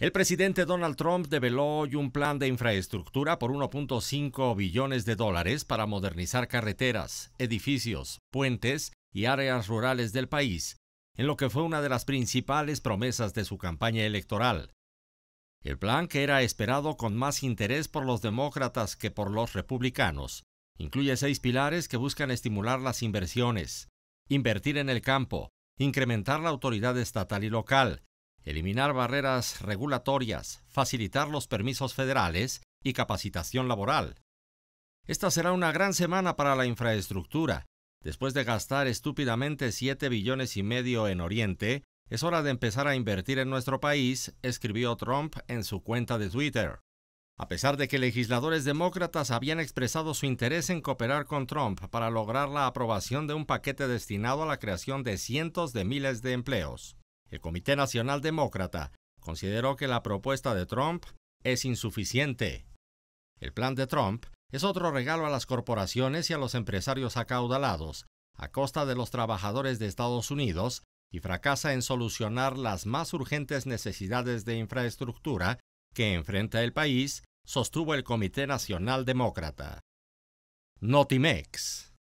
El presidente Donald Trump develó hoy un plan de infraestructura por 1.5 billones de dólares para modernizar carreteras, edificios, puentes y áreas rurales del país, en lo que fue una de las principales promesas de su campaña electoral. El plan, que era esperado con más interés por los demócratas que por los republicanos, incluye seis pilares que buscan estimular las inversiones, invertir en el campo, incrementar la autoridad estatal y local, eliminar barreras regulatorias, facilitar los permisos federales y capacitación laboral. Esta será una gran semana para la infraestructura. Después de gastar estúpidamente 7 billones y medio en Oriente, es hora de empezar a invertir en nuestro país, escribió Trump en su cuenta de Twitter. A pesar de que legisladores demócratas habían expresado su interés en cooperar con Trump para lograr la aprobación de un paquete destinado a la creación de cientos de miles de empleos. El Comité Nacional Demócrata consideró que la propuesta de Trump es insuficiente. El plan de Trump es otro regalo a las corporaciones y a los empresarios acaudalados, a costa de los trabajadores de Estados Unidos, y fracasa en solucionar las más urgentes necesidades de infraestructura que enfrenta el país, sostuvo el Comité Nacional Demócrata. Notimex.